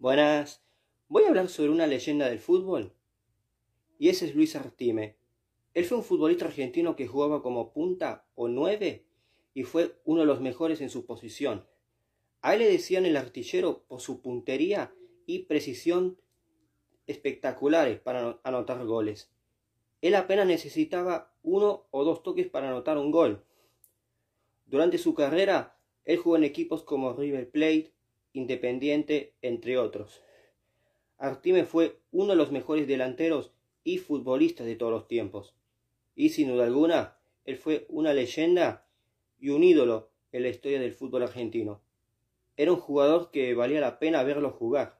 Buenas, voy a hablar sobre una leyenda del fútbol. Y ese es Luis Artime. Él fue un futbolista argentino que jugaba como punta o nueve y fue uno de los mejores en su posición. A él le decían el artillero por su puntería y precisión espectaculares para anotar goles. Él apenas necesitaba uno o dos toques para anotar un gol. Durante su carrera, él jugó en equipos como River Plate, Independiente, entre otros. Artime fue uno de los mejores delanteros y futbolistas de todos los tiempos. Y sin duda alguna, él fue una leyenda y un ídolo en la historia del fútbol argentino. Era un jugador que valía la pena verlo jugar.